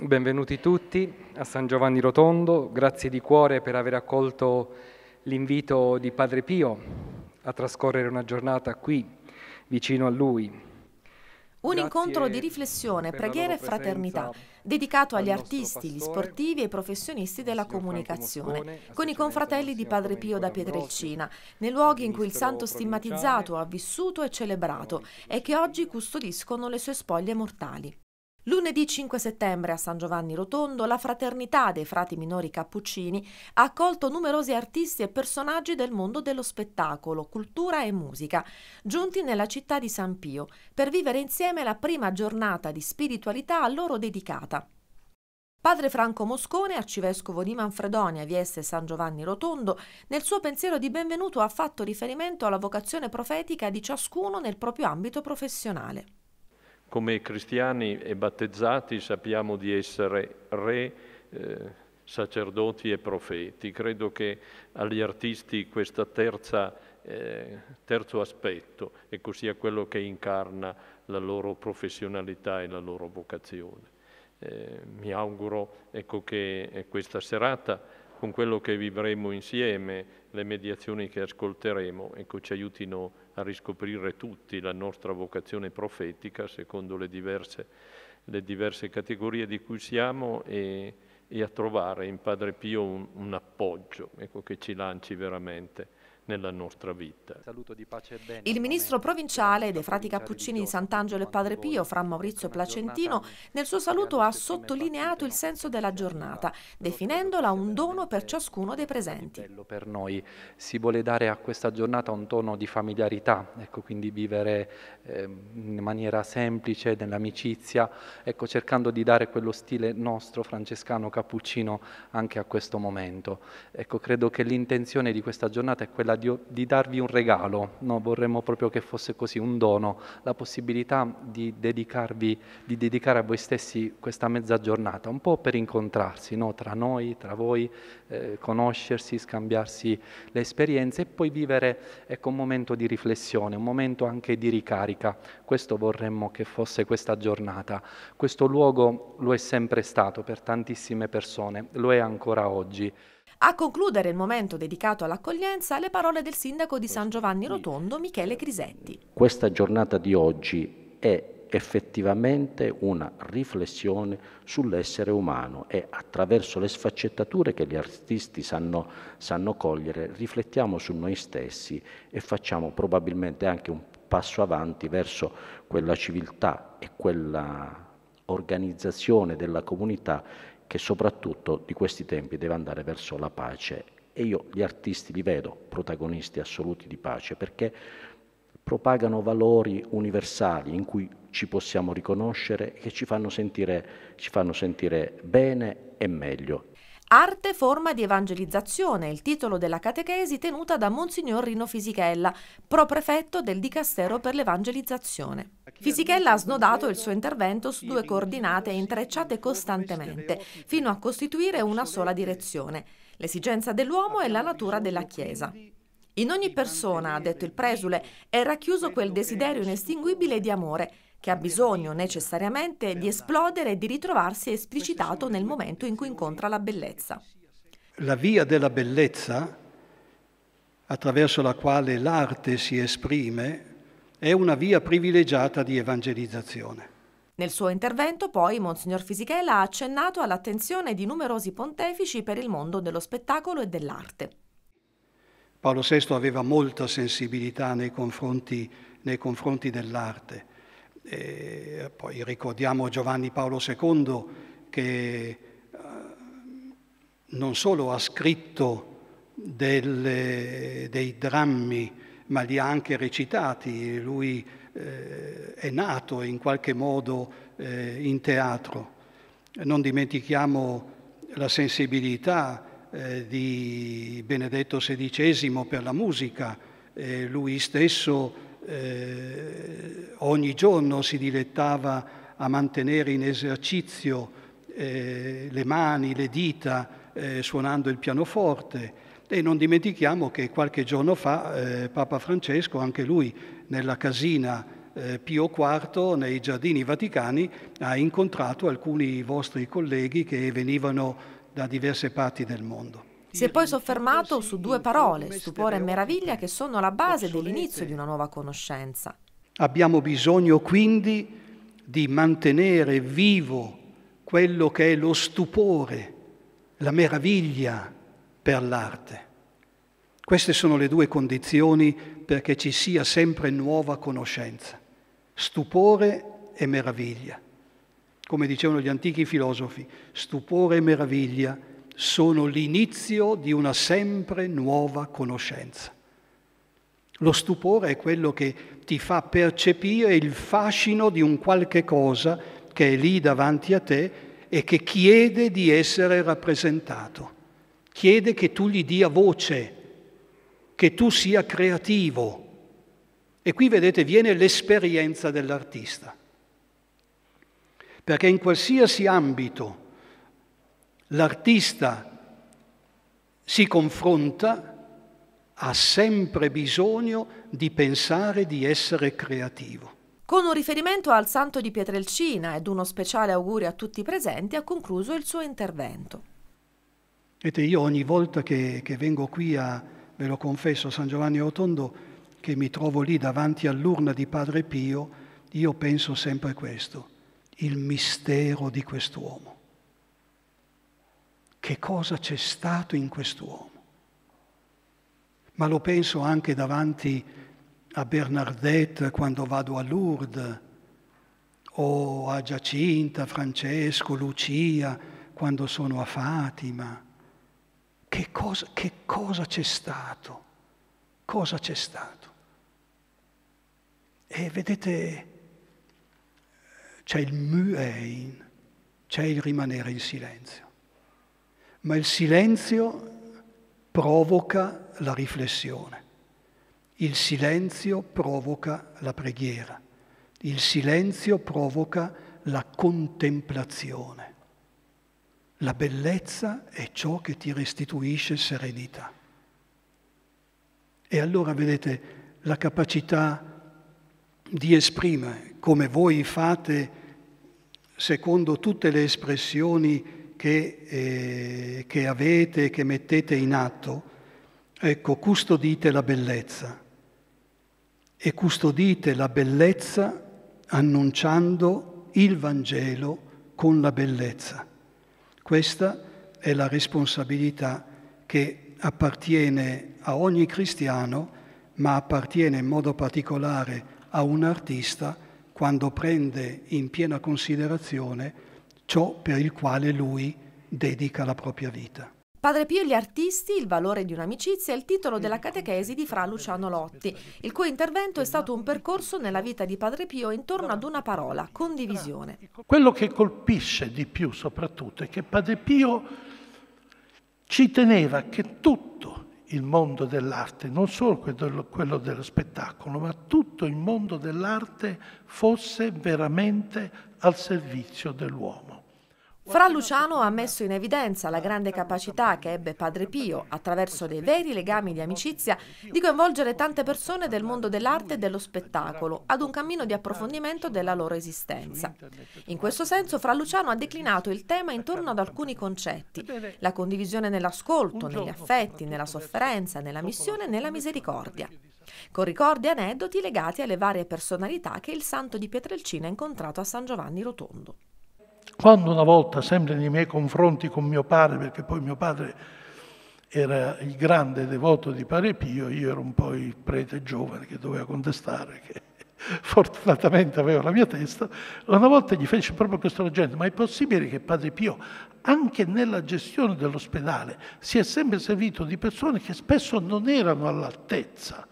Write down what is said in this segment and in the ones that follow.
Benvenuti tutti a San Giovanni Rotondo, grazie di cuore per aver accolto l'invito di Padre Pio a trascorrere una giornata qui, vicino a lui. Un incontro di riflessione, preghiera e fraternità, dedicato agli artisti, gli sportivi e ai professionisti della comunicazione, con i confratelli di Padre Pio da Pietrelcina, nei luoghi in cui il santo stigmatizzato ha vissuto e celebrato e che oggi custodiscono le sue spoglie mortali. Lunedì 5 settembre a San Giovanni Rotondo la Fraternità dei Frati Minori Cappuccini ha accolto numerosi artisti e personaggi del mondo dello spettacolo, cultura e musica, giunti nella città di San Pio per vivere insieme la prima giornata di spiritualità a loro dedicata. Padre Franco Moscone, arcivescovo di Manfredonia, Vieste San Giovanni Rotondo, nel suo pensiero di benvenuto ha fatto riferimento alla vocazione profetica di ciascuno nel proprio ambito professionale. Come cristiani e battezzati sappiamo di essere re, eh, sacerdoti e profeti. Credo che agli artisti questo eh, terzo aspetto ecco, sia quello che incarna la loro professionalità e la loro vocazione. Eh, mi auguro ecco, che eh, questa serata con quello che vivremo insieme, le mediazioni che ascolteremo, ecco, ci aiutino a riscoprire tutti la nostra vocazione profetica secondo le diverse, le diverse categorie di cui siamo e, e, a trovare in Padre Pio un, un appoggio ecco, che ci lanci veramente nella nostra vita. Il ministro provinciale dei frati cappuccini di Sant'Angelo e Padre Pio, Fra Maurizio Placentino, nel suo saluto ha sottolineato il senso della giornata, definendola un dono per ciascuno dei presenti. Per noi si vuole dare a questa giornata un tono di familiarità, ecco, quindi vivere ehm, in maniera semplice, nell'amicizia, ecco, cercando di dare quello stile nostro francescano cappuccino anche a questo momento. Ecco, credo che l'intenzione di questa giornata è quella di, di darvi un regalo, no? vorremmo proprio che fosse così, un dono, la possibilità di dedicarvi, di dedicare a voi stessi questa mezza giornata, un po' per incontrarsi no? tra noi, tra voi, eh, conoscersi, scambiarsi le esperienze e poi vivere ecco, un momento di riflessione, un momento anche di ricarica. Questo vorremmo che fosse questa giornata. Questo luogo lo è sempre stato per tantissime persone, lo è ancora oggi. A concludere il momento dedicato all'accoglienza, le parole parole del sindaco di San Giovanni Rotondo, Michele Crisetti. Certo. Questa giornata di oggi è effettivamente una riflessione sull'essere umano e attraverso le sfaccettature che gli artisti sanno, sanno, cogliere riflettiamo su noi stessi e facciamo probabilmente anche un passo avanti verso quella civiltà e quella organizzazione della comunità che soprattutto di questi tempi deve andare verso la pace e io gli artisti li vedo protagonisti assoluti di pace perché propagano valori universali in cui ci possiamo riconoscere e che ci fanno sentire, ci fanno sentire bene e meglio. Arte, forma di evangelizzazione, il titolo della catechesi tenuta da Monsignor Rino Fisichella, pro-prefetto del Dicastero per l'Evangelizzazione. Fisichella ha snodato il suo intervento su due coordinate intrecciate costantemente, fino a costituire una sola direzione l'esigenza dell'uomo e la natura della Chiesa. In ogni persona, ha detto il presule, è racchiuso quel desiderio inestinguibile di amore che ha bisogno necessariamente di esplodere e di ritrovarsi esplicitato nel momento in cui incontra la bellezza. La via della bellezza, attraverso la quale l'arte si esprime, è una via privilegiata di evangelizzazione. Nel suo intervento poi Monsignor Fisichella ha accennato all'attenzione di numerosi pontefici per il mondo dello spettacolo e dell'arte. Paolo VI aveva molta sensibilità nei confronti, confronti dell'arte. poi ricordiamo Giovanni Paolo II che eh, non solo ha scritto delle, dei drammi, ma li ha anche recitati. Lui eh, è nato in qualche modo eh, in teatro. Non dimentichiamo la sensibilità eh, di Benedetto XVI per la musica, lui stesso eh, ogni giorno si dilettava a mantenere in esercizio eh, le mani, le dita, suonando il pianoforte e non dimentichiamo che qualche giorno fa eh, Papa Francesco, anche lui nella casina eh, Pio IV, nei giardini vaticani, ha incontrato alcuni vostri colleghi che venivano da diverse parti del mondo. Si è poi soffermato su due parole, stupore e meraviglia, che sono la base dell'inizio di una nuova conoscenza. Abbiamo bisogno quindi di mantenere vivo quello che è lo stupore, la meraviglia, per l'arte. Queste sono le due condizioni perché ci sia sempre nuova conoscenza, stupore e meraviglia. Come dicevano gli antichi filosofi, stupore e meraviglia sono l'inizio di una sempre nuova conoscenza. Lo stupore è quello che ti fa percepire il fascino di un qualche cosa che è lì davanti a te e che chiede di essere rappresentato chiede che tu gli dia voce, che tu sia creativo. E qui vedete viene l'esperienza dell'artista, perché in qualsiasi ambito l'artista si confronta, ha sempre bisogno di pensare di essere creativo. Con un riferimento al santo di Pietrelcina ed uno speciale augurio a tutti i presenti ha concluso il suo intervento. Vedete, io ogni volta che, che vengo qui a, ve lo confesso, a San Giovanni Rotondo, che mi trovo lì davanti all'urna di Padre Pio, io penso sempre questo, il mistero di quest'uomo. Che cosa c'è stato in quest'uomo? Ma lo penso anche davanti a Bernadette quando vado a Lourdes, o a Giacinta, Francesco, Lucia, quando sono a Fatima che cosa, che cosa c'è stato? Cosa c'è stato? E vedete, c'è il muein, c'è il rimanere in silenzio. Ma il silenzio provoca la riflessione, il silenzio provoca la preghiera, il silenzio provoca la contemplazione. La bellezza è ciò che ti restituisce serenità. E allora vedete la capacità di esprimere, come voi fate secondo tutte le espressioni che, eh, che avete, che mettete in atto, ecco, custodite la bellezza e custodite la bellezza annunciando il Vangelo con la bellezza. Questa è la responsabilità che appartiene a ogni cristiano, ma appartiene in modo particolare a un artista quando prende in piena considerazione ciò per il quale lui dedica la propria vita. Padre Pio e gli artisti, il valore di un'amicizia è il titolo della catechesi di Fra Luciano Lotti, il cui intervento è stato un percorso nella vita di Padre Pio intorno ad una parola, condivisione. Quello che colpisce di più soprattutto è che Padre Pio ci teneva che tutto il mondo dell'arte, non solo quello dello spettacolo, ma tutto il mondo dell'arte fosse veramente al servizio dell'uomo. Fra Luciano ha messo in evidenza la grande capacità che ebbe Padre Pio, attraverso dei veri legami di amicizia, di coinvolgere tante persone del mondo dell'arte e dello spettacolo ad un cammino di approfondimento della loro esistenza. In questo senso, Fra Luciano ha declinato il tema intorno ad alcuni concetti, la condivisione nell'ascolto, negli affetti, nella sofferenza, nella missione e nella misericordia con ricordi e aneddoti legati alle varie personalità che il santo di Pietrelcina ha incontrato a San Giovanni Rotondo. Quando una volta, sempre nei miei confronti con mio padre, perché poi mio padre era il grande devoto di Padre Pio, io ero un po' il prete giovane che doveva contestare, che fortunatamente aveva la mia testa, una volta gli fece proprio questo ragionamento, ma è possibile che Padre Pio, anche nella gestione dell'ospedale, si è sempre servito di persone che spesso non erano all'altezza?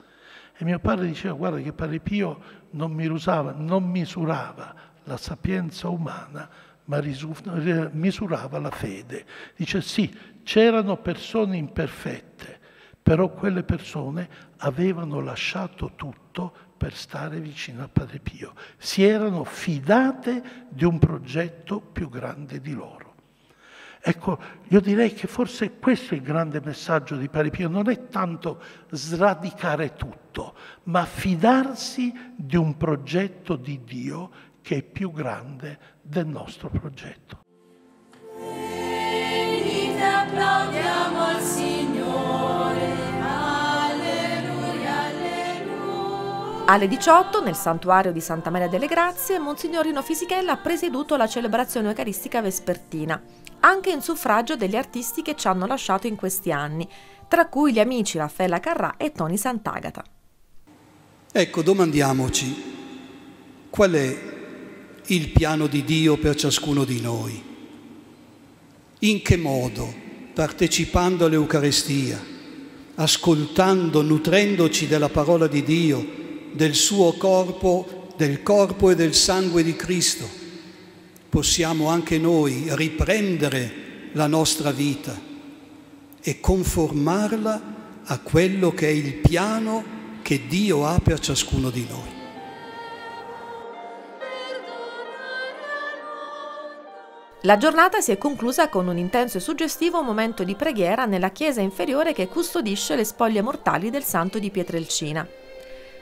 E mio padre diceva, guarda che Padre Pio non misurava, non misurava la sapienza umana, ma eh, misurava la fede. Dice sì, c'erano persone imperfette, però quelle persone avevano lasciato tutto per stare vicino a Padre Pio, si erano fidate di un progetto più grande di loro. Ecco, io direi che forse questo è il grande messaggio di Padre Pio, non è tanto sradicare tutto, ma fidarsi di un progetto di Dio che è più grande del nostro progetto. Venite, applaudiamo al Signore. Alleluia, alleluia. Alle 18, nel santuario di Santa Maria delle Grazie, Monsignorino Fisichella ha presieduto la celebrazione eucaristica vespertina, anche in suffragio degli artisti che ci hanno lasciato in questi anni, tra cui gli amici Raffaella Carrà e Tony Sant'Agata. Ecco, domandiamoci qual è il piano di Dio per ciascuno di noi. In che modo? Partecipando all'Eucarestia, ascoltando, nutrendoci della parola di Dio, del suo corpo, del corpo e del sangue di Cristo, possiamo anche noi riprendere la nostra vita e conformarla a quello che è il piano che Dio ha per ciascuno di noi. La giornata si è conclusa con un intenso e suggestivo momento di preghiera nella chiesa inferiore che custodisce le spoglie mortali del santo di Pietrelcina.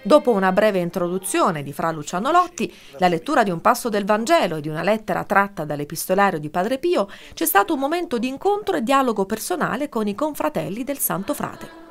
Dopo una breve introduzione di Fra Luciano Lotti, la lettura di un passo del Vangelo e di una lettera tratta dall'epistolario di Padre Pio, c'è stato un momento di incontro e dialogo personale con i confratelli del Santo Frate.